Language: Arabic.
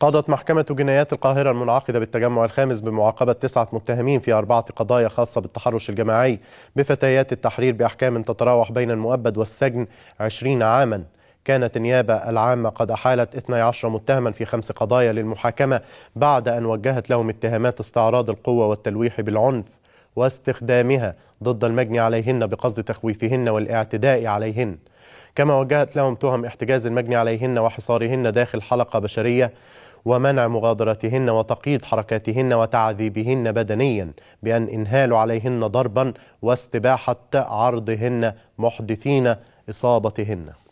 قضت محكمة جنايات القاهرة المنعقدة بالتجمع الخامس بمعاقبة تسعة متهمين في أربعة قضايا خاصة بالتحرش الجماعي بفتيات التحرير بأحكام تتراوح بين المؤبد والسجن 20 عاماً. كانت النيابة العامة قد أحالت 12 متهما في خمس قضايا للمحاكمة بعد أن وجهت لهم اتهامات استعراض القوة والتلويح بالعنف واستخدامها ضد المجني عليهن بقصد تخويفهن والاعتداء عليهن كما وجهت لهم تهم احتجاز المجني عليهن وحصارهن داخل حلقة بشرية ومنع مغادرتهن وتقييد حركاتهن وتعذيبهن بدنيا بأن إنهال عليهن ضربا واستباحة عرضهن محدثين إصابتهن